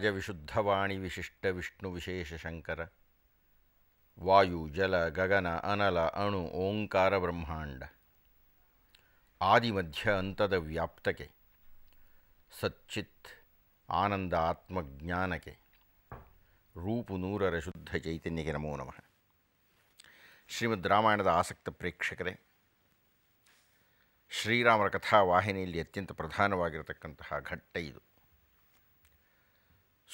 ರಾಜವಿಶುದ್ಧವಾಣಿ ವಿಶಿಷ್ಟ ವಿಷ್ಣು ವಿಶೇಷ ಶಂಕರ ವಾಯು ಜಲ ಗಗನ ಅನಲ ಅಣು ಓಂಕಾರ ಬ್ರಹ್ಮಾಂಡ ಆದಿಮಧ್ಯ ಅಂತದ ವ್ಯಾಪ್ತಕೆ ಸಚ್ಚಿತ್ ಆನಂದ ಆತ್ಮಜ್ಞಾನಕ್ಕೆ ರೂಪು ನೂರರ ಶುದ್ಧ ಚೈತನ್ಯಕ್ಕೆ ನಮೋ ನಮಃ ಶ್ರೀಮದ್ ರಾಮಾಯಣದ ಆಸಕ್ತ ಪ್ರೇಕ್ಷಕರೇ ಶ್ರೀರಾಮರ ಕಥಾ ಅತ್ಯಂತ ಪ್ರಧಾನವಾಗಿರತಕ್ಕಂತಹ ಘಟ್ಟ ಇದು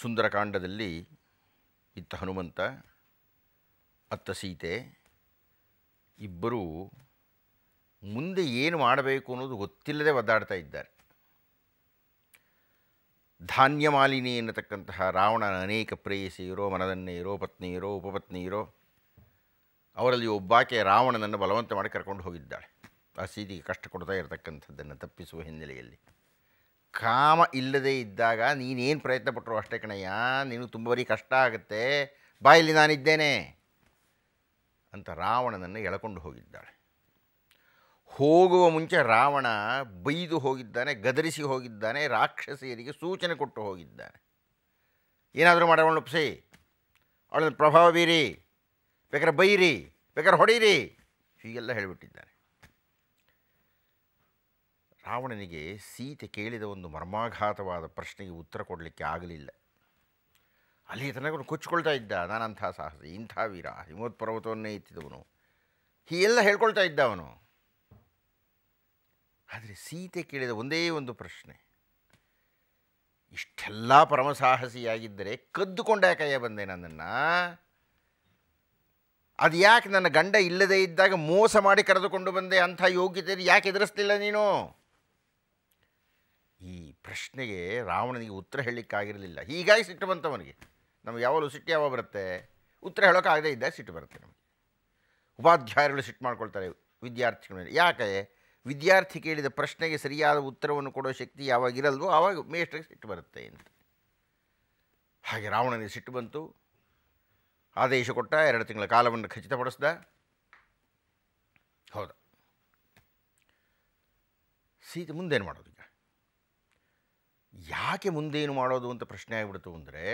ಸುಂದರಕಾಂಡದಲ್ಲಿ ಇತ್ತ ಹನುಮಂತ ಅತ್ತ ಸೀತೆ ಇಬ್ಬರೂ ಮುಂದೆ ಏನು ಮಾಡಬೇಕು ಅನ್ನೋದು ಗೊತ್ತಿಲ್ಲದೆ ಒದ್ದಾಡ್ತಾ ಇದ್ದಾರೆ ಧಾನ್ಯಮಾಲಿನಿ ಎನ್ನತಕ್ಕಂತಹ ರಾವಣನ ಅನೇಕ ಪ್ರೇಯಸಿಯರೋ ಇರೋ ಪತ್ನಿಯರೋ ಉಪಪತ್ನಿಯರೋ ಅವರಲ್ಲಿ ಒಬ್ಬಾಕೆ ರಾವಣನನ್ನು ಬಲವಂತ ಮಾಡಿ ಕರ್ಕೊಂಡು ಹೋಗಿದ್ದಾಳೆ ಆ ಸೀತೆಗೆ ಕಷ್ಟ ಕೊಡ್ತಾ ಇರತಕ್ಕಂಥದ್ದನ್ನು ತಪ್ಪಿಸುವ ಹಿನ್ನೆಲೆಯಲ್ಲಿ ಕಾಮ ಇಲ್ಲದೆ ಇದ್ದಾಗ ನೀನೇನು ಪ್ರಯತ್ನ ಪಟ್ಟರು ಅಷ್ಟೇ ಕಣಯ್ಯ ನೀನು ತುಂಬ ಬರೀ ಕಷ್ಟ ಆಗುತ್ತೆ ಬಾಯಲ್ಲಿ ನಾನಿದ್ದೇನೆ ಅಂತ ರಾವಣನನ್ನು ಎಳಕೊಂಡು ಹೋಗಿದ್ದಾಳೆ ಹೋಗುವ ಮುಂಚೆ ರಾವಣ ಬೈದು ಹೋಗಿದ್ದಾನೆ ಗದರಿಸಿ ಹೋಗಿದ್ದಾನೆ ರಾಕ್ಷಸಿಯರಿಗೆ ಸೂಚನೆ ಕೊಟ್ಟು ಹೋಗಿದ್ದಾನೆ ಏನಾದರೂ ಮಾಡೋಣ ಒಪ್ಸಿ ಅವಳನ್ನು ಪ್ರಭಾವ ಬೀರಿ ಬೇಕಾದ್ರೆ ಬೈರಿ ಬೇಕಾದ್ರೆ ಹೊಡೀರಿ ಹೀಗೆಲ್ಲ ಹೇಳಿಬಿಟ್ಟಿದ್ದಾನೆ ರಾವಣನಿಗೆ ಸೀತೆ ಕೇಳಿದ ಒಂದು ಮರ್ಮಾಘಾತವಾದ ಪ್ರಶ್ನೆಗೆ ಉತ್ತರ ಕೊಡಲಿಕ್ಕೆ ಆಗಲಿಲ್ಲ ಅಲ್ಲಿ ತನಕ ಕೊಚ್ಚಿಕೊಳ್ತಾ ಇದ್ದ ನಾನಂಥ ಸಾಹಸಿ ಇಂಥ ವೀರ ಹಿಮೋತ್ ಪರ್ವತವನ್ನೇ ಇತ್ತಿದವನು ಹೀಗೆಲ್ಲ ಹೇಳ್ಕೊಳ್ತಾ ಇದ್ದ ಅವನು ಆದರೆ ಸೀತೆ ಕೇಳಿದ ಒಂದೇ ಒಂದು ಪ್ರಶ್ನೆ ಇಷ್ಟೆಲ್ಲ ಪರಮಸಾಹಸಿಯಾಗಿದ್ದರೆ ಕದ್ದುಕೊಂಡ ಕೈಯ ಬಂದೆ ನನ್ನನ್ನು ಅದು ಯಾಕೆ ನನ್ನ ಗಂಡ ಇಲ್ಲದೇ ಇದ್ದಾಗ ಮೋಸ ಮಾಡಿ ಕರೆದುಕೊಂಡು ಬಂದೆ ಅಂಥ ಯೋಗ್ಯತೆ ಯಾಕೆ ಎದುರಿಸ್ತಿಲ್ಲ ನೀನು ಈ ಪ್ರಶ್ನೆಗೆ ರಾವಣನಿಗೆ ಉತ್ತರ ಹೇಳಲಿಕ್ಕಾಗಿರಲಿಲ್ಲ ಹೀಗಾಗಿ ಸಿಟ್ಟು ಬಂತವನಿಗೆ ನಮಗೆ ಯಾವಾಗಲೂ ಸಿಟ್ಟು ಯಾವಾಗ ಬರುತ್ತೆ ಉತ್ತರ ಹೇಳೋಕ್ಕಾಗದೇ ಇದ್ದಾಗ ಸಿಟ್ಟು ಬರುತ್ತೆ ನಮಗೆ ಉಪಾಧ್ಯಾಯರುಗಳು ಸಿಟ್ಟು ಮಾಡ್ಕೊಳ್ತಾರೆ ವಿದ್ಯಾರ್ಥಿಗಳ ಯಾಕೆ ವಿದ್ಯಾರ್ಥಿ ಕೇಳಿದ ಪ್ರಶ್ನೆಗೆ ಸರಿಯಾದ ಉತ್ತರವನ್ನು ಕೊಡೋ ಶಕ್ತಿ ಯಾವಾಗ ಇರಲ್ವೋ ಆವಾಗ ಮೇಷ್ಟ್ರಿಗೆ ಸಿಟ್ಟು ಬರುತ್ತೆ ಅಂತ ಹಾಗೆ ರಾವಣನಿಗೆ ಸಿಟ್ಟು ಬಂತು ಆದೇಶ ಕೊಟ್ಟ ಎರಡು ತಿಂಗಳ ಕಾಲವನ್ನು ಖಚಿತಪಡಿಸ್ದ ಹೌದಾ ಸೀತೆ ಮುಂದೇನು ಮಾಡೋದು ಯಾಕೆ ಮುಂದೇನು ಮಾಡೋದು ಅಂತ ಪ್ರಶ್ನೆ ಆಗಿಬಿಡ್ತು ಅಂದರೆ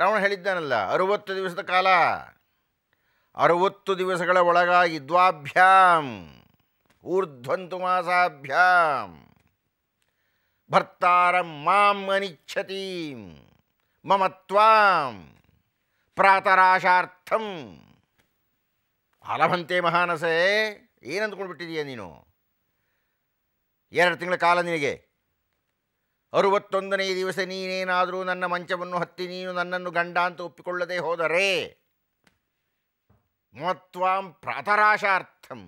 ರಾವಣ ಹೇಳಿದ್ದಾನಲ್ಲ ಅರುವತ್ತು ದಿವಸದ ಕಾಲ ಅರುವತ್ತು ದಿವಸಗಳ ಒಳಗಾಗಿ ದ್ವಾಭ್ಯಾಂ ಊರ್ಧ್ವಂತು ಮಾಸಾಭ್ಯಾಂ ಭರ್ತಾರಂ ಮಾಂ ಅನಿಚ್ಛತಿ ಮಮತ್ವಾಂ ಪ್ರಾತರಾಶಾರ್ಥಂ ಆಲಭಂತೆ ಮಹಾನಸೆ ಏನಂದ್ಕೊಂಡ್ಬಿಟ್ಟಿದೀಯ ನೀನು ಎರಡು ತಿಂಗಳ ಕಾಲ ನಿನಗೆ ಅರುವತ್ತೊಂದನೇ ದಿವಸ ನೀನೇನಾದರೂ ನನ್ನ ಮಂಚವನ್ನು ಹತ್ತಿ ನೀನು ನನ್ನನ್ನು ಗಂಡ ಅಂತ ಒಪ್ಪಿಕೊಳ್ಳದೆ ಹೋದರೆ ಮಹತ್ವಾಂ ಪ್ರಾತರಾಶಾರ್ಥಂ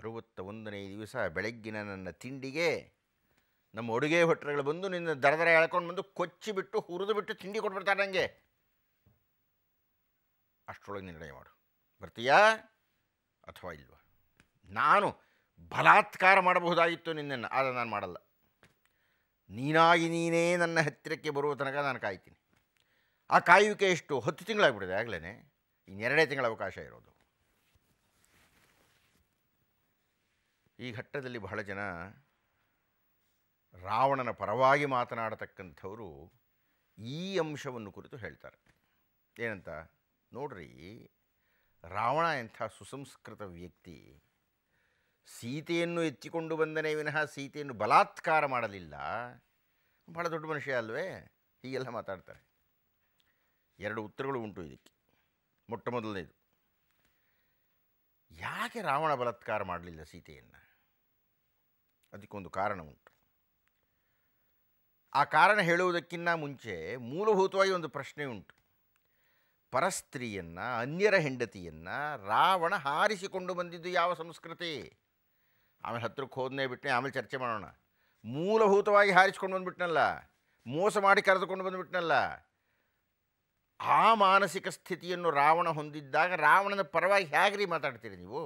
ಅರುವತ್ತ ಒಂದನೇ ದಿವಸ ಬೆಳಗ್ಗಿನ ನನ್ನ ತಿಂಡಿಗೆ ನಮ್ಮ ಅಡುಗೆ ಹೊಟ್ಟೆಗಳು ಬಂದು ನಿನ್ನ ದರದರ ಎಳ್ಕೊಂಡು ಬಂದು ಕೊಚ್ಚಿಬಿಟ್ಟು ಹುರಿದು ಬಿಟ್ಟು ತಿಂಡಿ ಕೊಟ್ಬಿಡ್ತಾರೆ ನನಗೆ ಅಷ್ಟರೊಳಗೆ ನಿರ್ಣಯ ಮಾಡು ಬರ್ತೀಯಾ ಅಥವಾ ಇಲ್ವಾ ನಾನು ಬಲಾತ್ಕಾರ ಮಾಡಬಹುದಾಗಿತ್ತು ನಿನ್ನನ್ನು ಆದರೆ ನಾನು ಮಾಡಲ್ಲ ನೀನಾಗಿ ನೀನೇ ನನ್ನ ಹತ್ತಿರಕ್ಕೆ ಬರುವ ತನಕ ನಾನು ಕಾಯ್ತೀನಿ ಆ ಕಾಯುವಿಕೆ ಎಷ್ಟು ಹತ್ತು ತಿಂಗಳಾಗ್ಬಿಟ್ಟಿದೆ ಆಗಲೇ ಇನ್ನೆರಡೇ ತಿಂಗಳ ಅವಕಾಶ ಇರೋದು ಈ ಘಟ್ಟದಲ್ಲಿ ಬಹಳ ಜನ ರಾವಣನ ಪರವಾಗಿ ಮಾತನಾಡತಕ್ಕಂಥವರು ಈ ಅಂಶವನ್ನು ಕುರಿತು ಹೇಳ್ತಾರೆ ಏನಂತ ನೋಡ್ರಿ ರಾವಣ ಎಂಥ ಸುಸಂಸ್ಕೃತ ವ್ಯಕ್ತಿ ಸೀತೆಯನ್ನು ಎತ್ತಿಕೊಂಡು ಬಂದನೇ ವಿನಃ ಸೀತೆಯನ್ನು ಬಲಾತ್ಕಾರ ಮಾಡಲಿಲ್ಲ ಭಾಳ ದೊಡ್ಡ ಮನುಷ್ಯ ಅಲ್ವೇ ಹೀಗೆಲ್ಲ ಮಾತಾಡ್ತಾರೆ ಎರಡು ಉತ್ತರಗಳು ಉಂಟು ಇದಕ್ಕೆ ಮೊಟ್ಟ ಮೊದಲನೇದು ಯಾಕೆ ರಾವಣ ಬಲಾತ್ಕಾರ ಮಾಡಲಿಲ್ಲ ಸೀತೆಯನ್ನು ಅದಕ್ಕೊಂದು ಕಾರಣ ಉಂಟು ಆ ಕಾರಣ ಹೇಳುವುದಕ್ಕಿಂತ ಮುಂಚೆ ಮೂಲಭೂತವಾಗಿ ಒಂದು ಪ್ರಶ್ನೆ ಉಂಟು ಪರಸ್ತ್ರೀಯನ್ನು ಅನ್ಯರ ಹೆಂಡತಿಯನ್ನು ರಾವಣ ಹಾರಿಸಿಕೊಂಡು ಬಂದಿದ್ದು ಯಾವ ಸಂಸ್ಕೃತಿ ಆಮೇಲೆ ಹತ್ರಕ್ಕೆ ಹೋದನೇ ಬಿಟ್ಟನೆ ಆಮೇಲೆ ಚರ್ಚೆ ಮಾಡೋಣ ಮೂಲಭೂತವಾಗಿ ಹಾರಿಸ್ಕೊಂಡು ಬಂದುಬಿಟ್ನಲ್ಲ ಮೋಸ ಮಾಡಿ ಕರೆದುಕೊಂಡು ಬಂದುಬಿಟ್ನಲ್ಲ ಆ ಮಾನಸಿಕ ಸ್ಥಿತಿಯನ್ನು ರಾವಣ ಹೊಂದಿದ್ದಾಗ ರಾವಣನ ಪರವಾಗಿ ಹೇಗ್ರಿ ಮಾತಾಡ್ತೀರಿ ನೀವು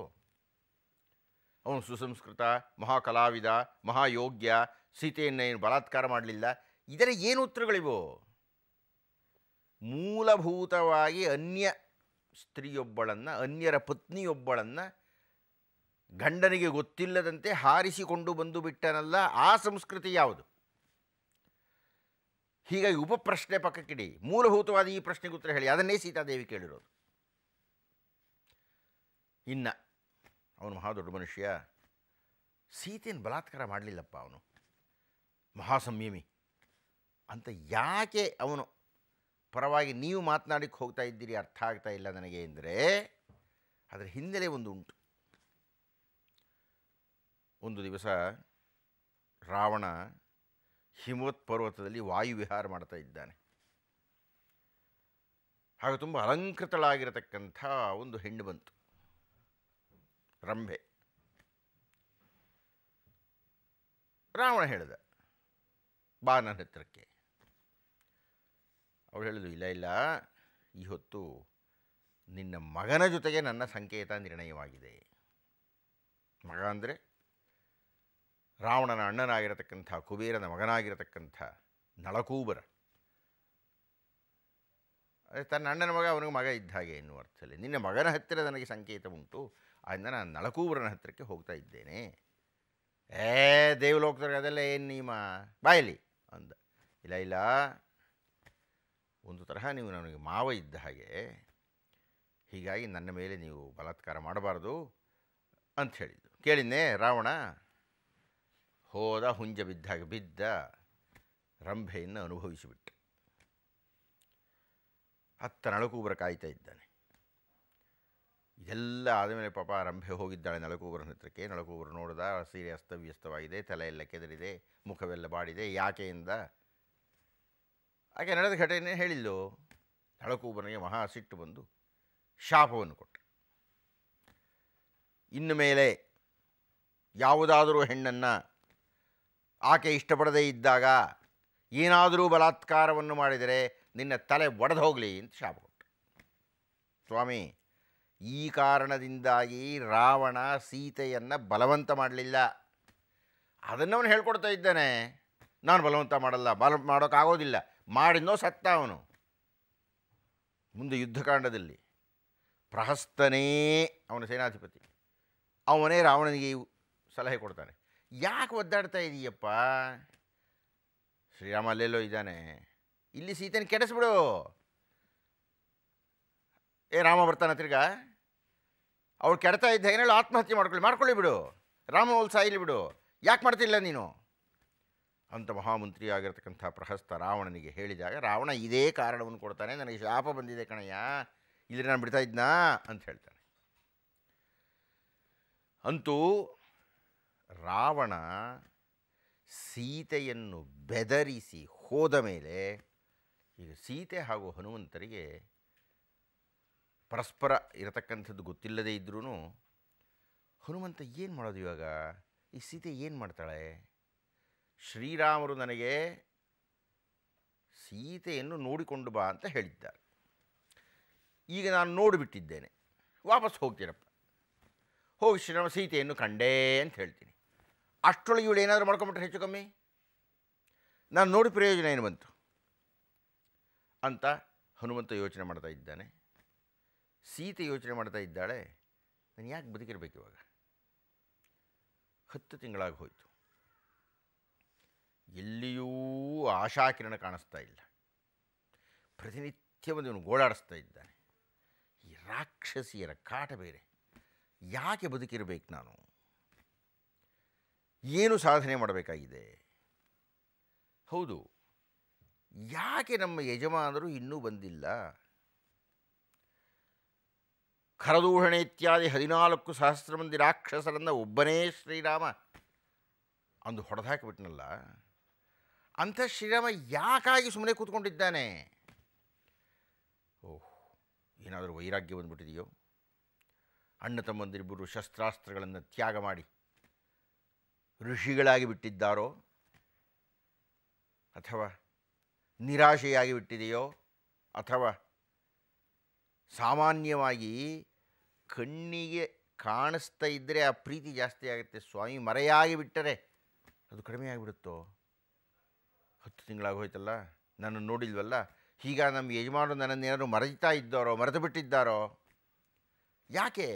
ಅವನು ಸುಸಂಸ್ಕೃತ ಮಹಾಕಲಾವಿದ ಮಹಾಯೋಗ್ಯ ಸೀತೆಯನ್ನು ಬಲಾತ್ಕಾರ ಮಾಡಲಿಲ್ಲ ಇದರ ಏನು ಉತ್ತರಗಳಿವು ಮೂಲಭೂತವಾಗಿ ಅನ್ಯ ಸ್ತ್ರೀಯೊಬ್ಬಳನ್ನು ಅನ್ಯರ ಪತ್ನಿಯೊಬ್ಬಳನ್ನು ಗಂಡನಿಗೆ ಗೊತ್ತಿಲ್ಲದಂತೆ ಹಾರಿಸಿಕೊಂಡು ಬಂದು ಬಿಟ್ಟನಲ್ಲ ಆ ಸಂಸ್ಕೃತಿ ಯಾವುದು ಹೀಗಾಗಿ ಉಪಪ್ರಶ್ನೆ ಪಕ್ಕಕ್ಕಿಡಿ ಮೂಲಭೂತವಾದ ಈ ಪ್ರಶ್ನೆಗೆ ಉತ್ತರ ಹೇಳಿ ಅದನ್ನೇ ಸೀತಾದೇವಿ ಕೇಳಿರೋದು ಇನ್ನ ಅವನು ಮಹಾ ದೊಡ್ಡ ಮನುಷ್ಯ ಸೀತೆಯನ್ನು ಬಲಾತ್ಕಾರ ಮಾಡಲಿಲ್ಲಪ್ಪ ಅವನು ಸಂಯಮಿ ಅಂತ ಯಾಕೆ ಅವನು ಪರವಾಗಿ ನೀವು ಮಾತನಾಡಕ್ಕೆ ಹೋಗ್ತಾ ಇದ್ದೀರಿ ಅರ್ಥ ಆಗ್ತಾ ಇಲ್ಲ ನನಗೆ ಅಂದರೆ ಅದರ ಹಿನ್ನೆಲೆ ಒಂದು ಉಂಟು ಒಂದು ದಿವಸ ರಾವಣ ಹಿಮವತ್ ಪರ್ವತದಲ್ಲಿ ವಾಯುವಿಹಾರ ಮಾಡ್ತಾ ಇದ್ದಾನೆ ಹಾಗೆ ತುಂಬ ಅಲಂಕೃತಳಾಗಿರತಕ್ಕಂಥ ಒಂದು ಹೆಣ್ಣು ಬಂತು ರಂಭೆ ರಾವಣ ಹೇಳಿದ ಬಾ ನನ್ನ ಹತ್ರಕ್ಕೆ ಅವಳು ಹೇಳಿದ್ರು ಇಲ್ಲ ಇಲ್ಲ ಈ ಹೊತ್ತು ನಿನ್ನ ಮಗನ ಜೊತೆಗೆ ನನ್ನ ಸಂಕೇತ ನಿರ್ಣಯವಾಗಿದೆ ಮಗ ಅಂದರೆ ರಾವಣನ ಅಣ್ಣನಾಗಿರತಕ್ಕಂಥ ಕುಬೇರನ ಮಗನಾಗಿರತಕ್ಕಂಥ ನಳಕೂಬರ ಅದೇ ತನ್ನ ಅಣ್ಣನ ಮಗ ಅವನಿಗೆ ಮಗ ಇದ್ದ ಹಾಗೆ ಎನ್ನುವ ಅರ್ಥದಲ್ಲಿ ನಿನ್ನ ಮಗನ ಹತ್ತಿರ ನನಗೆ ಸಂಕೇತ ಉಂಟು ಆದ್ದರಿಂದ ನಾನು ನಳಕೂಬರನ ಹತ್ತಿರಕ್ಕೆ ಹೋಗ್ತಾ ಇದ್ದೇನೆ ಏ ದೇವಲೋಕದಾಗ ಅದೆಲ್ಲ ಏನು ನೀಮ ಬಾಯಲಿ ಅಂದ ಇಲ್ಲ ಇಲ್ಲ ಒಂದು ತರಹ ನೀವು ನನಗೆ ಮಾವ ಇದ್ದ ಹಾಗೆ ಹೀಗಾಗಿ ನನ್ನ ಮೇಲೆ ನೀವು ಬಲಾತ್ಕಾರ ಮಾಡಬಾರ್ದು ಅಂತ ಕೇಳಿದ್ದೆ ರಾವಣ ಹೋದ ಹುಂಜ ಬಿದ್ದಾಗ ಬಿದ್ದ ರಂಭೆಯನ್ನು ಅನುಭವಿಸಿಬಿಟ್ಟ ಹತ್ತ ನಳಕೂಬರ ಕಾಯ್ತಾ ಇದ್ದಾನೆ ಇದೆಲ್ಲ ಆದಮೇಲೆ ಪಾಪ ರಂಭೆ ಹೋಗಿದ್ದಾಳೆ ನಳಕೂಬರನ ಹತ್ರಕ್ಕೆ ನಳಕೂಬರು ನೋಡಿದ ಸೀರೆ ಅಸ್ತವ್ಯಸ್ತವಾಗಿದೆ ತಲೆಯೆಲ್ಲ ಕೆದರಿದೆ ಮುಖವೆಲ್ಲ ಬಾಡಿದೆ ಯಾಕೆಯಿಂದ ಹಾಗೆ ನಡೆದ ಘಟನೆ ಹೇಳಿದ್ದು ನಳಕೂಬನಿಗೆ ಮಹಾ ಸಿಟ್ಟು ಬಂದು ಶಾಪವನ್ನು ಕೊಟ್ಟ ಇನ್ನು ಮೇಲೆ ಯಾವುದಾದರೂ ಹೆಣ್ಣನ್ನು ಆಕೆ ಇಷ್ಟಪಡದೇ ಇದ್ದಾಗ ಏನಾದರೂ ಬಲಾತ್ಕಾರವನ್ನು ಮಾಡಿದರೆ ನಿನ್ನ ತಲೆ ಒಡೆದು ಹೋಗಲಿ ಅಂತ ಶಾಪ ಕೊಟ್ಟ ಸ್ವಾಮಿ ಈ ಕಾರಣದಿಂದಾಗಿ ರಾವಣ ಸೀತೆಯನ್ನು ಬಲವಂತ ಮಾಡಲಿಲ್ಲ ಅದನ್ನು ಅವನು ಹೇಳ್ಕೊಡ್ತಾ ಇದ್ದಾನೆ ನಾನು ಬಲವಂತ ಮಾಡಲ್ಲ ಬಲ ಮಾಡೋಕ್ಕಾಗೋದಿಲ್ಲ ಮಾಡಿದ್ದೋ ಸತ್ತ ಅವನು ಮುಂದೆ ಯುದ್ಧಕಾಂಡದಲ್ಲಿ ಪ್ರಹಸ್ತನೇ ಅವನ ಸೇನಾಧಿಪತಿ ಅವನೇ ರಾವಣನಿಗೆ ಸಲಹೆ ಕೊಡ್ತಾನೆ ಯಾಕೆ ಒದ್ದಾಡ್ತಾ ಇದೀಯಪ್ಪ ಶ್ರೀರಾಮ ಅಲ್ಲೆಲ್ಲೋ ಇದ್ದಾನೆ ಇಲ್ಲಿ ಸೀತೆನ ಕೆಡಿಸ್ಬಿಡು ಏ ರಾಮ ಬರ್ತಾನೆ ತಿರ್ಗ ಅವಳು ಕೆಡ್ತಾ ಇದ್ದ ಏನೇಳು ಆತ್ಮಹತ್ಯೆ ಮಾಡ್ಕೊಳ್ಳಿ ಮಾಡ್ಕೊಳ್ಳಿ ಬಿಡು ರಾಮ ಹೋಲ್ ಸಾಯಿಲಿ ಬಿಡು ಯಾಕೆ ಮಾಡ್ತಿಲ್ಲ ನೀನು ಅಂತ ಮಹಾಮಂತ್ರಿ ಆಗಿರ್ತಕ್ಕಂಥ ಪ್ರಹಸ್ತ ರಾವಣನಿಗೆ ಹೇಳಿದಾಗ ರಾವಣ ಇದೇ ಕಾರಣವನ್ನು ಕೊಡ್ತಾನೆ ನನಗೆ ಶಾಪ ಬಂದಿದೆ ಕಣಯ್ಯ ಇಲ್ಲಿ ನಾನು ಬಿಡ್ತಾ ಇದ್ನಾ ಅಂತ ಹೇಳ್ತಾನೆ ಅಂತೂ ರಾವಣ ಸೀತೆಯನ್ನು ಬೆದರಿಸಿ ಹೋದ ಮೇಲೆ ಈಗ ಸೀತೆ ಹಾಗೂ ಹನುಮಂತರಿಗೆ ಪರಸ್ಪರ ಇರತಕ್ಕಂಥದ್ದು ಗೊತ್ತಿಲ್ಲದೇ ಇದ್ರೂ ಹನುಮಂತ ಏನು ಮಾಡೋದು ಇವಾಗ ಈ ಸೀತೆ ಏನು ಮಾಡ್ತಾಳೆ ಶ್ರೀರಾಮರು ನನಗೆ ಸೀತೆಯನ್ನು ನೋಡಿಕೊಂಡು ಬಾ ಅಂತ ಹೇಳಿದ್ದಾರೆ ಈಗ ನಾನು ನೋಡಿಬಿಟ್ಟಿದ್ದೇನೆ ವಾಪಸ್ ಹೋಗ್ತೀನಪ್ಪ ಹೋಗಿ ಶ್ರೀರಾಮ ಸೀತೆಯನ್ನು ಕಂಡೇ ಅಂತ ಹೇಳ್ತೀನಿ ಅಷ್ಟೊಳಗೆ ಇವಳು ಏನಾದರೂ ಮಾಡ್ಕೊಂಬಿಟ್ರೆ ಹೆಚ್ಚು ಕಮ್ಮಿ ನಾನು ನೋಡಿ ಪ್ರಯೋಜನ ಏನು ಬಂತು ಅಂತ ಹನುಮಂತ ಯೋಚನೆ ಮಾಡ್ತಾ ಇದ್ದಾನೆ ಸೀತೆ ಯೋಚನೆ ಮಾಡ್ತಾ ಇದ್ದಾಳೆ ನಾನು ಯಾಕೆ ಬದುಕಿರ್ಬೇಕು ಇವಾಗ ಹತ್ತು ತಿಂಗಳಾಗಿ ಹೋಯಿತು ಎಲ್ಲಿಯೂ ಆಶಾಕಿರಣ ಕಾಣಿಸ್ತಾ ಇಲ್ಲ ಪ್ರತಿನಿತ್ಯ ಇವನು ಗೋಳಾಡಿಸ್ತಾ ಇದ್ದಾನೆ ಈ ರಾಕ್ಷಸಿಯರ ಕಾಟ ಬೇರೆ ಯಾಕೆ ಬದುಕಿರಬೇಕು ನಾನು ಏನು ಸಾಧನೆ ಮಾಡಬೇಕಾಗಿದೆ ಹೌದು ಯಾಕೆ ನಮ್ಮ ಯಜಮಾನರು ಇನ್ನೂ ಬಂದಿಲ್ಲ ಖರದೂಷಣೆ ಇತ್ಯಾದಿ ಹದಿನಾಲ್ಕು ಸಹಸ್ರ ಮಂದಿ ರಾಕ್ಷಸರನ್ನು ಒಬ್ಬನೇ ಶ್ರೀರಾಮ ಅಂದು ಹೊಡೆದಾಕಿಬಿಟ್ನಲ್ಲ ಅಂಥ ಶ್ರೀರಾಮ ಯಾಕಾಗಿ ಸುಮ್ಮನೆ ಕೂತ್ಕೊಂಡಿದ್ದಾನೆ ಓಹ್ ಏನಾದರೂ ವೈರಾಗ್ಯ ಬಂದುಬಿಟ್ಟಿದೆಯೋ ಅಣ್ಣ ತಮ್ಮಂದಿರಿಬ್ಬರು ಶಸ್ತ್ರಾಸ್ತ್ರಗಳನ್ನು ತ್ಯಾಗ ಮಾಡಿ ಋಷಿಗಳಾಗಿ ಬಿಟ್ಟಿದ್ದಾರೋ ಅಥವಾ ನಿರಾಶೆಯಾಗಿ ಬಿಟ್ಟಿದೆಯೋ ಅಥವಾ ಸಾಮಾನ್ಯವಾಗಿ ಕಣ್ಣಿಗೆ ಕಾಣಿಸ್ತಾ ಇದ್ದರೆ ಆ ಪ್ರೀತಿ ಜಾಸ್ತಿ ಆಗುತ್ತೆ ಸ್ವಾಮಿ ಮರೆಯಾಗಿ ಬಿಟ್ಟರೆ ಅದು ಕಡಿಮೆ ಆಗಿಬಿಡುತ್ತೋ ಹತ್ತು ಹೋಯ್ತಲ್ಲ ನನ್ನನ್ನು ನೋಡಿಲ್ವಲ್ಲ ಹೀಗ ನಮ್ಮ ಯಜಮಾನರು ಏನಾದರೂ ಮರೆತಾ ಇದ್ದಾರೋ ಮರೆತು ಬಿಟ್ಟಿದ್ದಾರೋ ಯಾಕೆ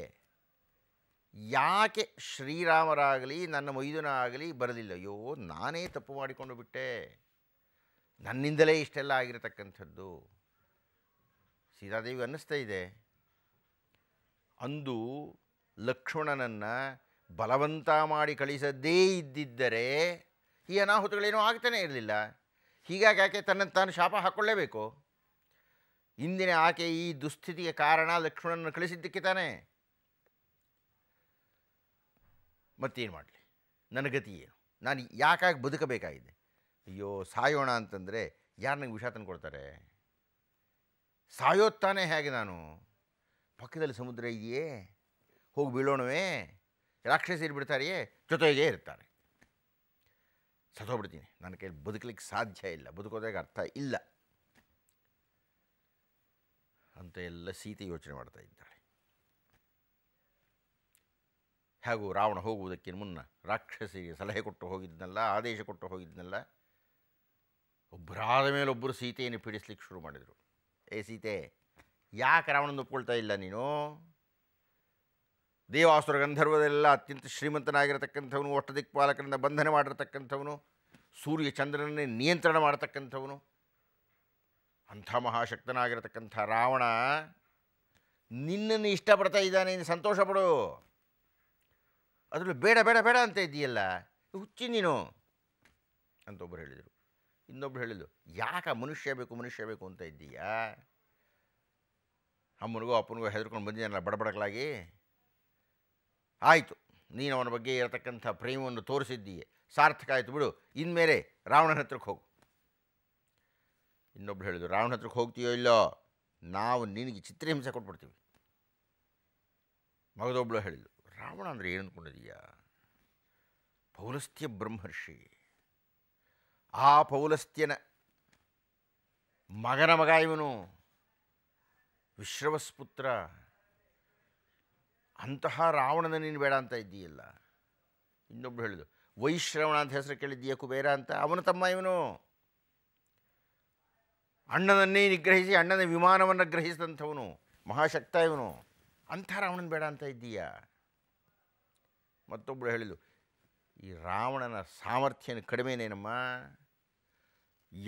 ಯಾಕೆ ಶ್ರೀರಾಮರಾಗಲಿ ನನ್ನ ಮೈದುನ ಆಗಲಿ ಬರಲಿಲ್ಲ ಅಯ್ಯೋ ನಾನೇ ತಪ್ಪು ಮಾಡಿಕೊಂಡು ಬಿಟ್ಟೆ ನನ್ನಿಂದಲೇ ಇಷ್ಟೆಲ್ಲ ಆಗಿರತಕ್ಕಂಥದ್ದು ಸೀತಾದೇವಿ ಅನ್ನಿಸ್ತಾ ಇದೆ ಅಂದು ಲಕ್ಷ್ಮಣನನ್ನು ಬಲವಂತ ಮಾಡಿ ಕಳಿಸದೇ ಇದ್ದಿದ್ದರೆ ಈ ಅನಾಹುತಗಳೇನೂ ಆಗ್ತಾನೇ ಇರಲಿಲ್ಲ ಹೀಗಾಗಿ ಆಕೆ ತನ್ನ ತಾನು ಶಾಪ ಹಾಕ್ಕೊಳ್ಳೇಬೇಕು ಇಂದಿನ ಆಕೆ ಈ ದುಸ್ಥಿತಿಗೆ ಕಾರಣ ಲಕ್ಷ್ಮಣನನ್ನು ಕಳಿಸಿದ್ದಕ್ಕೆ ತಾನೇ ಮತ್ತೇನು ಮಾಡಲಿ ನನ್ನ ಗತಿ ಏನು ನಾನು ಯಾಕಾಗಿ ಬದುಕಬೇಕಾಗಿದೆ ಅಯ್ಯೋ ಸಾಯೋಣ ಅಂತಂದರೆ ಯಾರು ನನಗೆ ವಿಷ ತಂದು ಕೊಡ್ತಾರೆ ಸಾಯೋತ್ತಾನೆ ಹೇಗೆ ನಾನು ಪಕ್ಕದಲ್ಲಿ ಸಮುದ್ರ ಇದೆಯೇ ಹೋಗಿ ಬೀಳೋಣವೇ ರಾಕ್ಷಸಿ ಬಿಡ್ತಾರೆಯೇ ಜೊತೆಗೆ ಇರ್ತಾರೆ ಸತ್ತೋಗ್ಬಿಡ್ತೀನಿ ನನ್ನ ಕೈಲಿ ಬದುಕಲಿಕ್ಕೆ ಸಾಧ್ಯ ಇಲ್ಲ ಬದುಕೋದಾಗ ಅರ್ಥ ಇಲ್ಲ ಅಂತ ಎಲ್ಲ ಸೀತೆ ಯೋಚನೆ ಮಾಡ್ತಾ ಇದ್ದಾರೆ ಹಾಗೂ ರಾವಣ ಹೋಗುವುದಕ್ಕೆ ಮುನ್ನ ರಾಕ್ಷಸಿಗೆ ಸಲಹೆ ಕೊಟ್ಟು ಹೋಗಿದ್ನಲ್ಲ ಆದೇಶ ಕೊಟ್ಟು ಹೋಗಿದ್ದನಲ್ಲ ಒಬ್ಬರಾದ ಮೇಲೊಬ್ಬರು ಸೀತೆಯನ್ನು ಪೀಡಿಸ್ಲಿಕ್ಕೆ ಶುರು ಮಾಡಿದರು ಏ ಸೀತೆ ಯಾಕೆ ರಾವಣನ ಒಪ್ಕೊಳ್ತಾ ಇಲ್ಲ ನೀನು ದೇವಾಸುರ ಗಂಧರ್ವದೆಲ್ಲ ಅತ್ಯಂತ ಶ್ರೀಮಂತನಾಗಿರತಕ್ಕಂಥವನು ಪಾಲಕರಿಂದ ಬಂಧನ ಮಾಡಿರತಕ್ಕಂಥವನು ಸೂರ್ಯ ಚಂದ್ರನನ್ನೇ ನಿಯಂತ್ರಣ ಮಾಡತಕ್ಕಂಥವನು ಅಂಥ ಮಹಾಶಕ್ತನಾಗಿರತಕ್ಕಂಥ ರಾವಣ ನಿನ್ನನ್ನು ಇಷ್ಟಪಡ್ತಾ ಇದ್ದಾನೆ ಸಂತೋಷಪಡು ಅದರಲ್ಲಿ ಬೇಡ ಬೇಡ ಬೇಡ ಅಂತ ಇದೆಯಲ್ಲ ಹುಚ್ಚಿ ನೀನು ಅಂತ ಒಬ್ರು ಹೇಳಿದರು ಇನ್ನೊಬ್ರು ಹೇಳಿದ್ರು ಯಾಕೆ ಮನುಷ್ಯ ಬೇಕು ಮನುಷ್ಯ ಬೇಕು ಅಂತ ಇದ್ದೀಯಾ ಅಮ್ಮನಿಗೋ ಅಪ್ಪನಿಗೋ ಹೆದರ್ಕೊಂಡು ಬಂದಿದ್ದೀನಲ್ಲ ಬಡಬಡಕಲಾಗಿ ಆಯಿತು ನೀನು ಅವನ ಬಗ್ಗೆ ಇರತಕ್ಕಂಥ ಪ್ರೇಮವನ್ನು ತೋರಿಸಿದ್ದೀಯೆ ಸಾರ್ಥಕ ಆಯಿತು ಬಿಡು ಇನ್ಮೇಲೆ ರಾವಣನ ಹತ್ರಕ್ಕೆ ಹೋಗು ಇನ್ನೊಬ್ರು ಹೇಳಿದ್ರು ರಾವಣ ಹತ್ರಕ್ಕೆ ಹೋಗ್ತೀಯೋ ಇಲ್ಲೋ ನಾವು ನಿನಗೆ ಚಿತ್ರಹಿಂಸೆ ಕೊಟ್ಬಿಡ್ತೀವಿ ಮಗದೊಬ್ಳು ಹೇಳಿದ್ಲು ರಾವಣ ಅಂದರೆ ಏನಂದ್ಕೊಂಡಿದೀಯ ಪೌಲಸ್ತ್ಯ ಬ್ರಹ್ಮರ್ಷಿ ಆ ಪೌಲಸ್ತ್ಯನ ಮಗನ ಮಗ ಇವನು ವಿಶ್ರವಸ್ಪುತ್ರ ಅಂತಹ ರಾವಣನ ನೀನು ಬೇಡ ಅಂತ ಇದ್ದೀಯಲ್ಲ ಇನ್ನೊಬ್ರು ಹೇಳಿದ್ರು ವೈಶ್ರವಣ ಅಂತ ಹೆಸರು ಕೇಳಿದ್ದೀಯ ಕುಬೇರ ಅಂತ ಅವನು ತಮ್ಮ ಇವನು ಅಣ್ಣನನ್ನೇ ನಿಗ್ರಹಿಸಿ ಅಣ್ಣನ ವಿಮಾನವನ್ನು ಗ್ರಹಿಸಿದಂಥವನು ಮಹಾಶಕ್ತ ಇವನು ಅಂಥ ರಾವಣನ ಬೇಡ ಅಂತ ಇದ್ದೀಯಾ ಮತ್ತೊಬ್ಬರು ಹೇಳಿದರು ಈ ರಾವಣನ ಸಾಮರ್ಥ್ಯನ ಕಡಿಮೆನೇನಮ್ಮ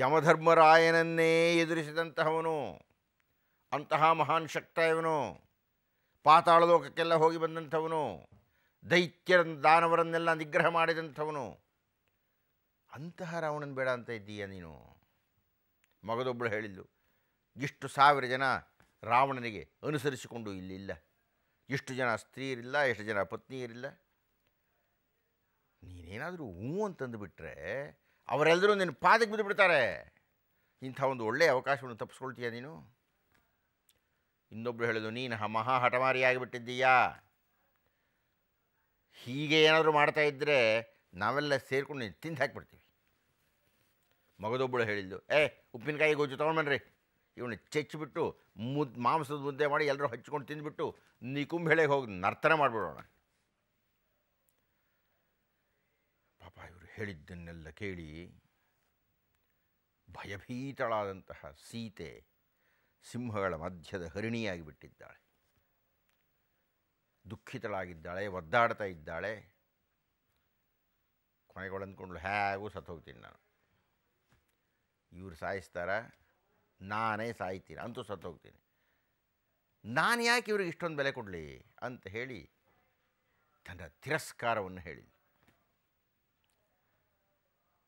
ಯಮಧರ್ಮರಾಯನನ್ನೇ ಎದುರಿಸಿದಂತಹವನು ಅಂತಹ ಮಹಾನ್ ಶಕ್ತ ಇವನು ಪಾತಾಳಲೋಕಕ್ಕೆಲ್ಲ ಹೋಗಿ ಬಂದಂಥವನು ದೈತ್ಯರ ದಾನವರನ್ನೆಲ್ಲ ನಿಗ್ರಹ ಮಾಡಿದಂಥವನು ಅಂತಹ ರಾವಣನ ಬೇಡ ಅಂತ ಇದ್ದೀಯ ನೀನು ಮಗದೊಬ್ಬಳು ಹೇಳಿದ್ದು ಇಷ್ಟು ಸಾವಿರ ಜನ ರಾವಣನಿಗೆ ಅನುಸರಿಸಿಕೊಂಡು ಇಲ್ಲಿಲ್ಲ ಇಷ್ಟು ಜನ ಸ್ತ್ರೀಯರಿಲ್ಲ ಎಷ್ಟು ಜನ ಪತ್ನಿಯರಿಲ್ಲ ನೀನೇನಾದರೂ ಹ್ಞೂ ಅಂತಂದುಬಿಟ್ರೆ ಅವರೆಲ್ಲರೂ ನಿನ್ನ ಪಾದಕ್ಕೆ ಬಿದ್ದುಬಿಡ್ತಾರೆ ಇಂಥ ಒಂದು ಒಳ್ಳೆಯ ಅವಕಾಶವನ್ನು ತಪ್ಪಿಸ್ಕೊಳ್ತೀಯ ನೀನು ಇನ್ನೊಬ್ಬರು ಹೇಳಿದ್ದು ನೀನು ಮಹಾ ಹಠಮಾರಿ ಆಗಿಬಿಟ್ಟಿದ್ದೀಯಾ ಹೀಗೆ ಏನಾದರೂ ಇದ್ದರೆ ನಾವೆಲ್ಲ ಸೇರಿಕೊಂಡು ನೀನು ತಿಂದು ಹಾಕಿಬಿಡ್ತೀವಿ ಮಗದೊಬ್ಬಳು ಹೇಳಿದ್ದು ಏ ಉಪ್ಪಿನಕಾಯಿ ಗೊಜ್ಜು ತೊಗೊಂಡ್ಬನ್ರಿ ಇವನು ಚೆಚ್ಚಿಬಿಟ್ಟು ಮುದ್ದು ಮಾಂಸದ ಮುದ್ದೆ ಮಾಡಿ ಎಲ್ಲರೂ ಹಚ್ಕೊಂಡು ತಿಂದುಬಿಟ್ಟು ನಿಕುಂಬೆಳೆಗೆ ಹೋಗಿ ನರ್ತನ ಮಾಡಿಬಿಡೋಣ ಹೇಳಿದ್ದನ್ನೆಲ್ಲ ಕೇಳಿ ಭಯಭೀತಳಾದಂತಹ ಸೀತೆ ಸಿಂಹಗಳ ಮಧ್ಯದ ಹರಿಣಿಯಾಗಿ ಬಿಟ್ಟಿದ್ದಾಳೆ ದುಃಖಿತಳಾಗಿದ್ದಾಳೆ ಒದ್ದಾಡ್ತಾ ಇದ್ದಾಳೆ ಕೊನೆಗೊಳಂದ್ಕೊಂಡು ಹೇಗೂ ಸತ್ತೋಗ್ತೀನಿ ನಾನು ಇವರು ಸಾಯಿಸ್ತಾರ ನಾನೇ ಸಾಯ್ತೀನಿ ಅಂತೂ ಸತ್ತೋಗ್ತೀನಿ ನಾನು ಯಾಕೆ ಇವ್ರಿಗೆ ಇಷ್ಟೊಂದು ಬೆಲೆ ಕೊಡಲಿ ಅಂತ ಹೇಳಿ ತನ್ನ ತಿರಸ್ಕಾರವನ್ನು ಹೇಳಿದ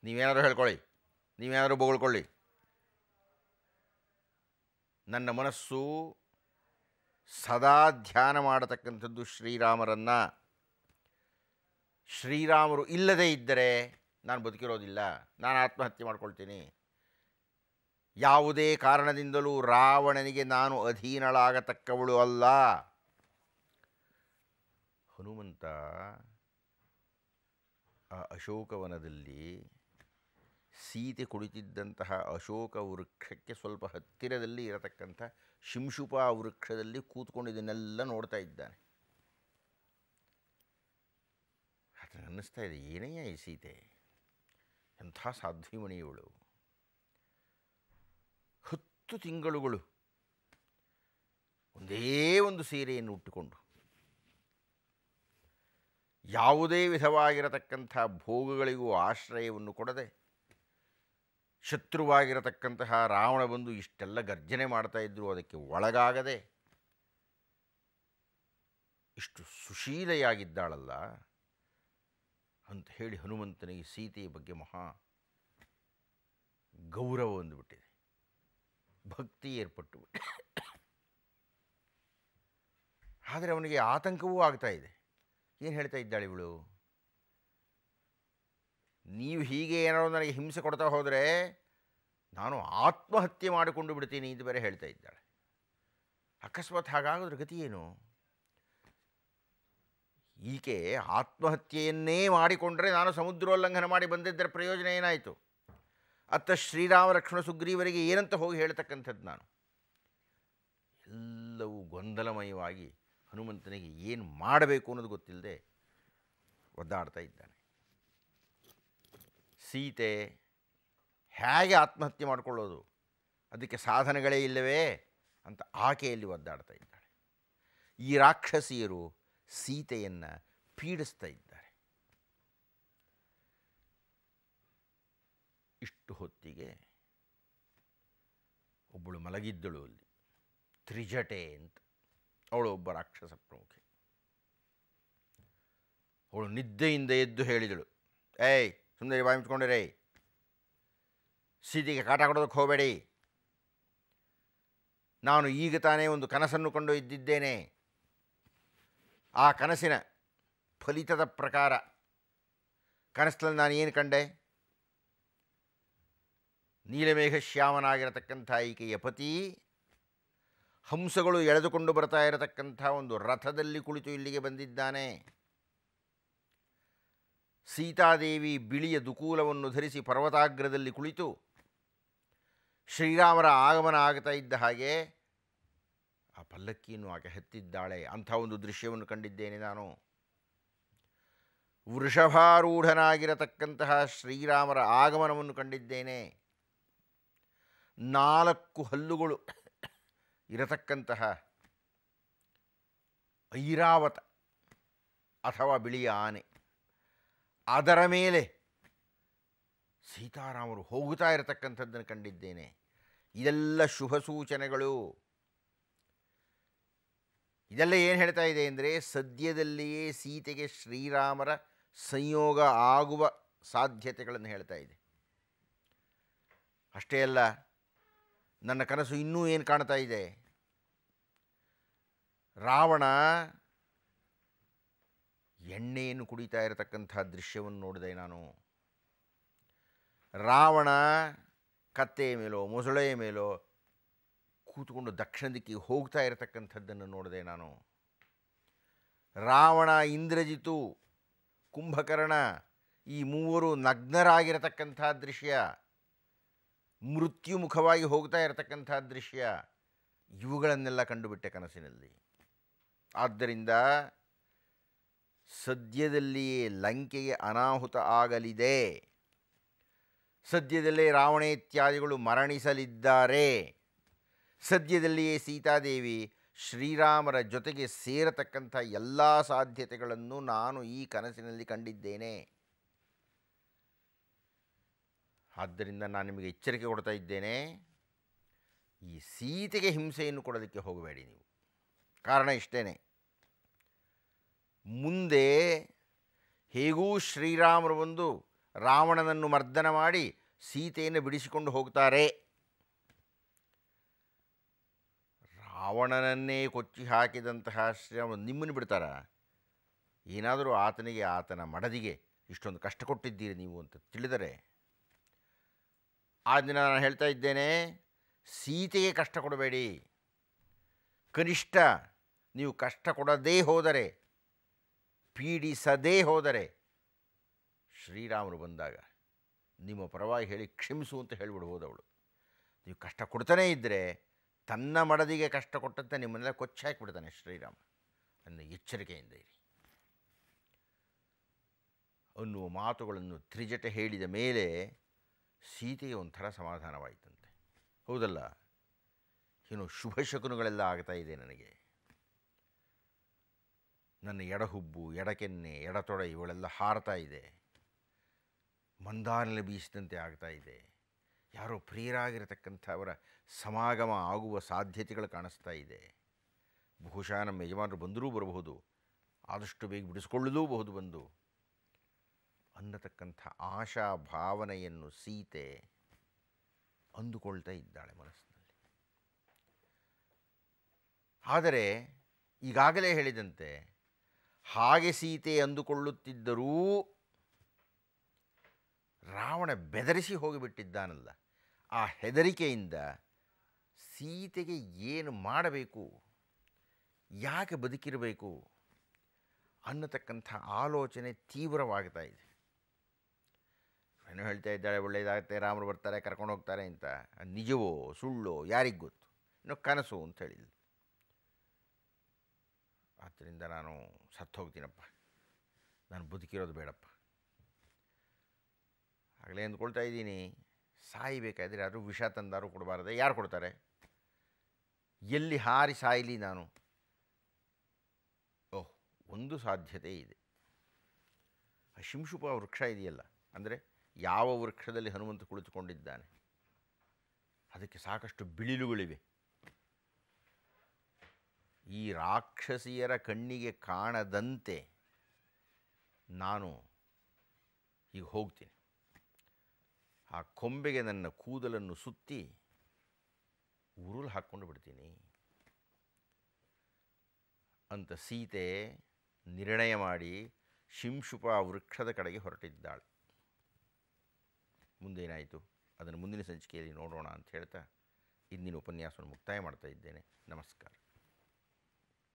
ನೀವೇನಾದರೂ ಹೇಳ್ಕೊಳ್ಳಿ ನೀವೇನಾದರೂ ಬೊಗಳ್ಕೊಳ್ಳಿ ನನ್ನ ಮನಸ್ಸು ಸದಾ ಧ್ಯಾನ ಮಾಡತಕ್ಕಂಥದ್ದು ಶ್ರೀರಾಮರನ್ನು ಶ್ರೀರಾಮರು ಇಲ್ಲದೇ ಇದ್ದರೆ ನಾನು ಬದುಕಿರೋದಿಲ್ಲ ನಾನು ಆತ್ಮಹತ್ಯೆ ಮಾಡ್ಕೊಳ್ತೀನಿ ಯಾವುದೇ ಕಾರಣದಿಂದಲೂ ರಾವಣನಿಗೆ ನಾನು ಅಧೀನಳಾಗತಕ್ಕವಳು ಅಲ್ಲ ಹನುಮಂತ ಆ ಅಶೋಕವನದಲ್ಲಿ ಸೀತೆ ಕುಳಿತಿದ್ದಂತಹ ಅಶೋಕ ವೃಕ್ಷಕ್ಕೆ ಸ್ವಲ್ಪ ಹತ್ತಿರದಲ್ಲಿ ಇರತಕ್ಕಂಥ ಶಿಂಶುಪ ವೃಕ್ಷದಲ್ಲಿ ಕೂತ್ಕೊಂಡು ಇದನ್ನೆಲ್ಲ ನೋಡ್ತಾ ಇದ್ದಾನೆ ಆದರೆ ಅನ್ನಿಸ್ತಾ ಇದೆ ಏನೇ ಈ ಸೀತೆ ಎಂಥ ಸಾಧ್ವಿಮಣಿಯವಳು ಹತ್ತು ತಿಂಗಳುಗಳು ಒಂದೇ ಒಂದು ಸೀರೆಯನ್ನು ಉಟ್ಟುಕೊಂಡು ಯಾವುದೇ ವಿಧವಾಗಿರತಕ್ಕಂಥ ಭೋಗಗಳಿಗೂ ಆಶ್ರಯವನ್ನು ಕೊಡದೆ ಶತ್ರುವಾಗಿರತಕ್ಕಂತಹ ರಾವಣ ಬಂದು ಇಷ್ಟೆಲ್ಲ ಗರ್ಜನೆ ಮಾಡ್ತಾ ಇದ್ರು ಅದಕ್ಕೆ ಒಳಗಾಗದೆ ಇಷ್ಟು ಸುಶೀಲೆಯಾಗಿದ್ದಾಳಲ್ಲ ಅಂತ ಹೇಳಿ ಹನುಮಂತನಿಗೆ ಸೀತೆಯ ಬಗ್ಗೆ ಮಹಾ ಗೌರವ ಅಂದುಬಿಟ್ಟಿದೆ ಭಕ್ತಿ ಏರ್ಪಟ್ಟು ಆದರೆ ಅವನಿಗೆ ಆತಂಕವೂ ಆಗ್ತಾಯಿದೆ ಇದೆ ಏನು ಹೇಳ್ತಾ ಇದ್ದಾಳೆ ಇವಳು ನೀವು ಹೀಗೆ ಏನಾದರೂ ನನಗೆ ಹಿಂಸೆ ಕೊಡ್ತಾ ಹೋದರೆ ನಾನು ಆತ್ಮಹತ್ಯೆ ಮಾಡಿಕೊಂಡು ಬಿಡ್ತೀನಿ ಇದು ಬೇರೆ ಹೇಳ್ತಾ ಇದ್ದಾಳೆ ಅಕಸ್ಮಾತ್ ಹಾಗಾಗೋದ್ರ ಗತಿ ಏನು ಈಕೆ ಆತ್ಮಹತ್ಯೆಯನ್ನೇ ಮಾಡಿಕೊಂಡ್ರೆ ನಾನು ಸಮುದ್ರೋಲ್ಲಂಘನ ಮಾಡಿ ಬಂದಿದ್ದರ ಪ್ರಯೋಜನ ಏನಾಯಿತು ಅತ್ತ ಶ್ರೀರಾಮ ಲಕ್ಷ್ಮಣ ಸುಗ್ರೀವರಿಗೆ ಏನಂತ ಹೋಗಿ ಹೇಳ್ತಕ್ಕಂಥದ್ದು ನಾನು ಎಲ್ಲವೂ ಗೊಂದಲಮಯವಾಗಿ ಹನುಮಂತನಿಗೆ ಏನು ಮಾಡಬೇಕು ಅನ್ನೋದು ಗೊತ್ತಿಲ್ಲದೆ ಒದ್ದಾಡ್ತಾ ಇದ್ದಾನೆ ಸೀತೆ ಹೇಗೆ ಆತ್ಮಹತ್ಯೆ ಮಾಡಿಕೊಳ್ಳೋದು ಅದಕ್ಕೆ ಸಾಧನಗಳೇ ಇಲ್ಲವೇ ಅಂತ ಆಕೆಯಲ್ಲಿ ಒದ್ದಾಡ್ತಾ ಇದ್ದಾಳೆ ಈ ರಾಕ್ಷಸಿಯರು ಸೀತೆಯನ್ನು ಪೀಡಿಸ್ತಾ ಇದ್ದಾರೆ ಇಷ್ಟು ಹೊತ್ತಿಗೆ ಒಬ್ಬಳು ಮಲಗಿದ್ದಳು ಅಲ್ಲಿ ತ್ರಿಜಟೆ ಅಂತ ಅವಳು ಒಬ್ಬ ರಾಕ್ಷಸ ಪ್ರಮುಖೆ ಅವಳು ನಿದ್ದೆಯಿಂದ ಎದ್ದು ಹೇಳಿದಳು ಏಯ್ ಸುಂದರಿ ಬಾಯ್ ಸೀತೆಗೆ ಕಾಟ ಕೊಡೋದಕ್ಕೆ ಹೋಗಬೇಡಿ ನಾನು ಈಗ ತಾನೇ ಒಂದು ಕನಸನ್ನು ಕಂಡು ಇದ್ದಿದ್ದೇನೆ ಆ ಕನಸಿನ ಫಲಿತದ ಪ್ರಕಾರ ಕನಸಲ್ಲಿ ನಾನು ಏನು ಕಂಡೆ ನೀಲಮೇಘ ಶ್ಯಾಮನಾಗಿರತಕ್ಕಂಥ ಈಕೆಯ ಪತಿ ಹಂಸಗಳು ಎಳೆದುಕೊಂಡು ಬರ್ತಾ ಇರತಕ್ಕಂಥ ಒಂದು ರಥದಲ್ಲಿ ಕುಳಿತು ಇಲ್ಲಿಗೆ ಬಂದಿದ್ದಾನೆ ಸೀತಾದೇವಿ ಬಿಳಿಯ ದುಕೂಲವನ್ನು ಧರಿಸಿ ಪರ್ವತಾಗ್ರದಲ್ಲಿ ಕುಳಿತು ಶ್ರೀರಾಮರ ಆಗಮನ ಆಗ್ತಾ ಇದ್ದ ಹಾಗೆ ಆ ಪಲ್ಲಕ್ಕಿಯನ್ನು ಆಕೆ ಹತ್ತಿದ್ದಾಳೆ ಅಂಥ ಒಂದು ದೃಶ್ಯವನ್ನು ಕಂಡಿದ್ದೇನೆ ನಾನು ವೃಷಭಾರೂಢನಾಗಿರತಕ್ಕಂತಹ ಶ್ರೀರಾಮರ ಆಗಮನವನ್ನು ಕಂಡಿದ್ದೇನೆ ನಾಲ್ಕು ಹಲ್ಲುಗಳು ಇರತಕ್ಕಂತಹ ಐರಾವತ ಅಥವಾ ಬಿಳಿಯ ಆನೆ ಅದರ ಮೇಲೆ ಸೀತಾರಾಮರು ಹೋಗುತ್ತಾ ಇರತಕ್ಕಂಥದ್ದನ್ನು ಕಂಡಿದ್ದೇನೆ ಇದೆಲ್ಲ ಶುಭ ಸೂಚನೆಗಳು ಇದೆಲ್ಲ ಏನು ಹೇಳ್ತಾ ಇದೆ ಅಂದರೆ ಸದ್ಯದಲ್ಲಿಯೇ ಸೀತೆಗೆ ಶ್ರೀರಾಮರ ಸಂಯೋಗ ಆಗುವ ಸಾಧ್ಯತೆಗಳನ್ನು ಹೇಳ್ತಾ ಇದೆ ಅಷ್ಟೇ ಅಲ್ಲ ನನ್ನ ಕನಸು ಇನ್ನೂ ಏನು ಕಾಣ್ತಾ ಇದೆ ರಾವಣ ಎಣ್ಣೆಯನ್ನು ಕುಡಿತಾ ಇರತಕ್ಕಂಥ ದೃಶ್ಯವನ್ನು ನೋಡಿದೆ ನಾನು ರಾವಣ ಕತ್ತೆಯ ಮೇಲೋ ಮೊಸಳೆಯ ಮೇಲೋ ಕೂತ್ಕೊಂಡು ದಕ್ಷಿಣ ದಿಕ್ಕಿಗೆ ಹೋಗ್ತಾ ಇರತಕ್ಕಂಥದ್ದನ್ನು ನೋಡಿದೆ ನಾನು ರಾವಣ ಇಂದ್ರಜಿತು ಕುಂಭಕರ್ಣ ಈ ಮೂವರು ನಗ್ನರಾಗಿರತಕ್ಕಂಥ ದೃಶ್ಯ ಮೃತ್ಯುಮುಖವಾಗಿ ಹೋಗ್ತಾ ಇರತಕ್ಕಂಥ ದೃಶ್ಯ ಇವುಗಳನ್ನೆಲ್ಲ ಕಂಡುಬಿಟ್ಟೆ ಕನಸಿನಲ್ಲಿ ಆದ್ದರಿಂದ ಸದ್ಯದಲ್ಲಿಯೇ ಲಂಕೆಗೆ ಅನಾಹುತ ಆಗಲಿದೆ ಸದ್ಯದಲ್ಲೇ ರಾವಣ ಇತ್ಯಾದಿಗಳು ಮರಣಿಸಲಿದ್ದಾರೆ ಸದ್ಯದಲ್ಲಿಯೇ ಸೀತಾದೇವಿ ಶ್ರೀರಾಮರ ಜೊತೆಗೆ ಸೇರತಕ್ಕಂಥ ಎಲ್ಲ ಸಾಧ್ಯತೆಗಳನ್ನು ನಾನು ಈ ಕನಸಿನಲ್ಲಿ ಕಂಡಿದ್ದೇನೆ ಆದ್ದರಿಂದ ನಾನು ನಿಮಗೆ ಎಚ್ಚರಿಕೆ ಕೊಡ್ತಾ ಇದ್ದೇನೆ ಈ ಸೀತೆಗೆ ಹಿಂಸೆಯನ್ನು ಕೊಡೋದಕ್ಕೆ ಹೋಗಬೇಡಿ ನೀವು ಕಾರಣ ಇಷ್ಟೇನೆ ಮುಂದೆ ಹೇಗೂ ಶ್ರೀರಾಮರು ಬಂದು ರಾವಣನನ್ನು ಮರ್ದನ ಮಾಡಿ ಸೀತೆಯನ್ನು ಬಿಡಿಸಿಕೊಂಡು ಹೋಗ್ತಾರೆ ರಾವಣನನ್ನೇ ಕೊಚ್ಚಿ ಹಾಕಿದಂತಹ ಶ್ರೀರಾಮ ನಿಮ್ಮನ್ನು ಬಿಡ್ತಾರ ಏನಾದರೂ ಆತನಿಗೆ ಆತನ ಮಡದಿಗೆ ಇಷ್ಟೊಂದು ಕಷ್ಟ ಕೊಟ್ಟಿದ್ದೀರಿ ನೀವು ಅಂತ ತಿಳಿದರೆ ಆ ದಿನ ನಾನು ಹೇಳ್ತಾ ಇದ್ದೇನೆ ಸೀತೆಗೆ ಕಷ್ಟ ಕೊಡಬೇಡಿ ಕನಿಷ್ಠ ನೀವು ಕಷ್ಟ ಕೊಡದೇ ಹೋದರೆ ಪೀಡಿಸದೇ ಹೋದರೆ ಶ್ರೀರಾಮರು ಬಂದಾಗ ನಿಮ್ಮ ಪರವಾಗಿ ಹೇಳಿ ಕ್ಷಮಿಸು ಅಂತ ಹೇಳಿಬಿಡು ಹೋದವಳು ನೀವು ಕಷ್ಟ ಕೊಡ್ತಾನೆ ಇದ್ದರೆ ತನ್ನ ಮಡದಿಗೆ ಕಷ್ಟ ಕೊಟ್ಟಂತೆ ನಿಮ್ಮನ್ನೆಲ್ಲ ಹಾಕಿಬಿಡ್ತಾನೆ ಶ್ರೀರಾಮ ಅನ್ನ ಎಚ್ಚರಿಕೆಯಿಂದ ಇರಿ ಅನ್ನುವ ಮಾತುಗಳನ್ನು ತ್ರಿಜಟ ಹೇಳಿದ ಮೇಲೆ ಸೀತೆಗೆ ಒಂಥರ ಸಮಾಧಾನವಾಯಿತಂತೆ ಹೌದಲ್ಲ ಏನು ಶುಭ ಶಕುನಗಳೆಲ್ಲ ಆಗ್ತಾ ಇದೆ ನನಗೆ ನನ್ನ ಎಡಹುಬ್ಬು ಎಡಕೆನ್ನೆ ಎಡತೊಡೆ ಇವಳೆಲ್ಲ ಹಾರ್ತಾ ಇದೆ ಮಂದಾನಲ್ಲಿ ಬೀಸಿದಂತೆ ಆಗ್ತಾ ಇದೆ ಯಾರೋ ಪ್ರಿಯರಾಗಿರತಕ್ಕಂಥವರ ಸಮಾಗಮ ಆಗುವ ಸಾಧ್ಯತೆಗಳು ಕಾಣಿಸ್ತಾ ಇದೆ ಬಹುಶಃ ನಮ್ಮ ಯಜಮಾನರು ಬಂದರೂ ಬರಬಹುದು ಆದಷ್ಟು ಬೇಗ ಬಿಡಿಸ್ಕೊಳ್ಳಲೂಬಹುದು ಬಂದು ಅನ್ನತಕ್ಕಂಥ ಆಶಾ ಭಾವನೆಯನ್ನು ಸೀತೆ ಅಂದುಕೊಳ್ತಾ ಇದ್ದಾಳೆ ಮನಸ್ಸಿನಲ್ಲಿ ಆದರೆ ಈಗಾಗಲೇ ಹೇಳಿದಂತೆ ಹಾಗೆ ಸೀತೆ ಅಂದುಕೊಳ್ಳುತ್ತಿದ್ದರೂ ರಾವಣ ಬೆದರಿಸಿ ಹೋಗಿಬಿಟ್ಟಿದ್ದಾನಲ್ಲ ಆ ಹೆದರಿಕೆಯಿಂದ ಸೀತೆಗೆ ಏನು ಮಾಡಬೇಕು ಯಾಕೆ ಬದುಕಿರಬೇಕು ಅನ್ನತಕ್ಕಂಥ ಆಲೋಚನೆ ತೀವ್ರವಾಗ್ತಾ ಇದೆ ಏನು ಹೇಳ್ತಾ ಇದ್ದಾಳೆ ಒಳ್ಳೆಯದಾಗುತ್ತೆ ರಾಮರು ಬರ್ತಾರೆ ಕರ್ಕೊಂಡು ಹೋಗ್ತಾರೆ ಅಂತ ನಿಜವೋ ಸುಳ್ಳೋ ಯಾರಿಗೆ ಗೊತ್ತು ಇನ್ನೂ ಕನಸು ಅಂತ ಹೇಳಿದ್ಲು ಆದ್ದರಿಂದ ನಾನು ಸತ್ತು ಹೋಗ್ತೀನಪ್ಪ ನಾನು ಬದುಕಿರೋದು ಬೇಡಪ್ಪ ಆಗಲೇ ಅಂದ್ಕೊಳ್ತಾ ಇದ್ದೀನಿ ಸಾಯಿಬೇಕಾದ್ರೆ ಯಾರು ವಿಷ ತಂದಾರು ಕೊಡಬಾರ್ದೆ ಯಾರು ಕೊಡ್ತಾರೆ ಎಲ್ಲಿ ಹಾರಿ ಸಾಯಲಿ ನಾನು ಓಹ್ ಒಂದು ಸಾಧ್ಯತೆ ಇದೆ ಆ ಶಿಂಶುಪ ವೃಕ್ಷ ಇದೆಯಲ್ಲ ಅಂದರೆ ಯಾವ ವೃಕ್ಷದಲ್ಲಿ ಹನುಮಂತ ಕುಳಿತುಕೊಂಡಿದ್ದಾನೆ ಅದಕ್ಕೆ ಸಾಕಷ್ಟು ಬಿಳಿಲುಗಳಿವೆ ಈ ರಾಕ್ಷಸಿಯರ ಕಣ್ಣಿಗೆ ಕಾಣದಂತೆ ನಾನು ಈಗ ಹೋಗ್ತೀನಿ ಆ ಕೊಂಬೆಗೆ ನನ್ನ ಕೂದಲನ್ನು ಸುತ್ತಿ ಉರುಳು ಹಾಕ್ಕೊಂಡು ಬಿಡ್ತೀನಿ ಅಂತ ಸೀತೆ ನಿರ್ಣಯ ಮಾಡಿ ಶಿಂಶುಪ ವೃಕ್ಷದ ಕಡೆಗೆ ಹೊರಟಿದ್ದಾಳೆ ಮುಂದೇನಾಯಿತು ಅದನ್ನು ಮುಂದಿನ ಸಂಚಿಕೆಯಲ್ಲಿ ನೋಡೋಣ ಅಂತ ಹೇಳ್ತಾ ಇಂದಿನ ಉಪನ್ಯಾಸವನ್ನು ಮುಕ್ತಾಯ ಮಾಡ್ತಾ ಇದ್ದೇನೆ ನಮಸ್ಕಾರ